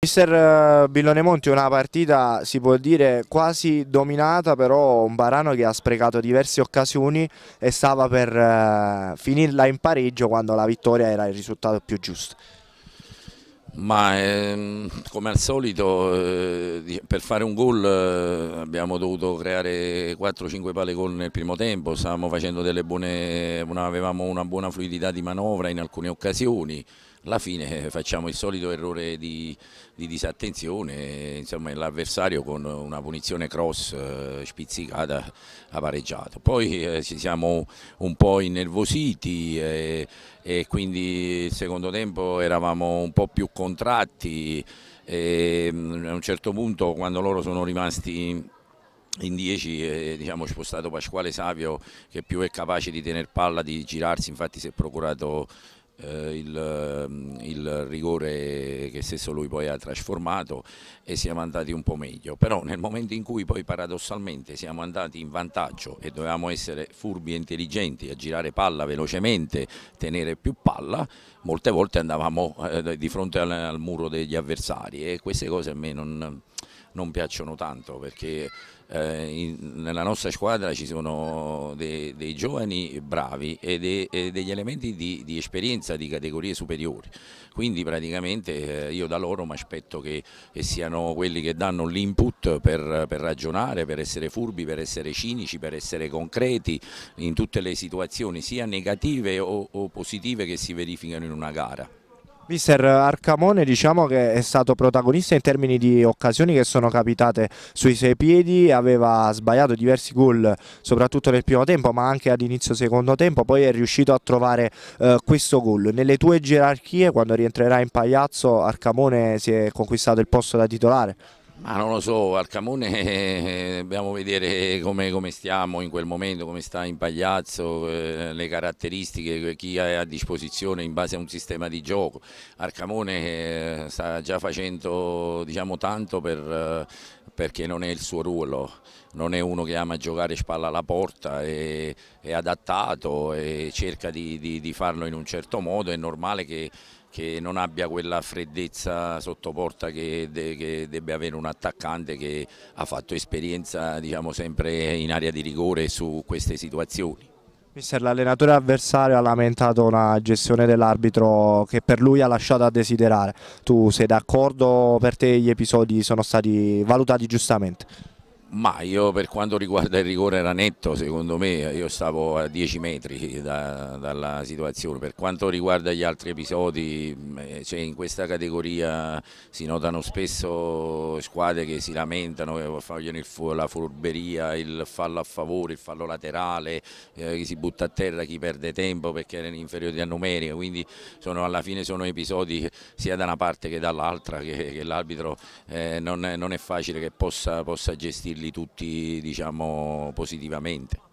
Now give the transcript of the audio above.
Mister eh, Billone Monti una partita si può dire quasi dominata però un Barano che ha sprecato diverse occasioni e stava per eh, finirla in pareggio quando la vittoria era il risultato più giusto. Ma ehm, come al solito eh, per fare un gol eh, abbiamo dovuto creare 4-5 palle gol nel primo tempo, stavamo facendo delle buone, una, avevamo una buona fluidità di manovra in alcune occasioni, alla fine eh, facciamo il solito errore di, di disattenzione, l'avversario con una punizione cross eh, spizzicata ha pareggiato. Poi eh, ci siamo un po' innervositi eh, e quindi il secondo tempo eravamo un po' più contratti e mm, a un certo punto quando loro sono rimasti in 10 eh, diciamo spostato Pasquale Savio che più è capace di tenere palla, di girarsi, infatti si è procurato eh, il, ehm, il, rigore che stesso lui poi ha trasformato e siamo andati un po' meglio, però nel momento in cui poi paradossalmente siamo andati in vantaggio e dovevamo essere furbi e intelligenti a girare palla velocemente, tenere più palla, molte volte andavamo eh, di fronte al, al, muro degli avversari e queste cose a me non, non piacciono tanto perché eh, in, nella nostra squadra ci sono dei dei, giovani bravi e, de, e degli elementi di, di, esperienza di categorie superiori, quindi praticamente eh, io da loro mi aspetto che, che, siano quelli che danno l'input per, per ragionare, per essere furbi, per essere cinici, per essere concreti in tutte le situazioni sia negative o, o positive che si verificano in una gara. Mister Arcamone diciamo che è stato protagonista in termini di occasioni che sono capitate sui sei piedi, aveva sbagliato diversi gol soprattutto nel primo tempo ma anche ad inizio secondo tempo, poi è riuscito a trovare eh, questo gol. Nelle tue gerarchie quando rientrerà in Pagliazzo Arcamone si è conquistato il posto da titolare? Ma non lo so, Alcamone eh, dobbiamo vedere come, come, stiamo in quel momento, come sta in Pagliazzo, eh, le caratteristiche, eh, chi è a disposizione in base a un sistema di gioco. Alcamone eh, sta già facendo diciamo, tanto per eh, perché non è il suo ruolo, non è uno che ama giocare spalla alla porta, è, è adattato e cerca di, di, di, farlo in un certo modo, è normale che, che non abbia quella freddezza sotto porta che, de, che, debba avere un attaccante che ha fatto esperienza diciamo, sempre in area di rigore su queste situazioni. Mister, l'allenatore avversario ha lamentato una gestione dell'arbitro che per lui ha lasciato a desiderare. Tu sei d'accordo? Per te gli episodi sono stati valutati giustamente? Ma io per quanto riguarda il rigore era netto, secondo me, io stavo a 10 metri da, dalla situazione. Per quanto riguarda gli altri episodi, mm, eh, cioè in questa categoria si notano spesso squadre che si lamentano, che eh, vogliono la furberia, il fallo a favore, il fallo laterale, eh, chi si butta a terra, chi perde tempo perché era in inferiorità numerica, quindi sono, alla fine sono episodi sia da una parte che dall'altra che, che l'arbitro eh, non, non, è facile che possa, possa gestirli gestirli tutti diciamo, positivamente.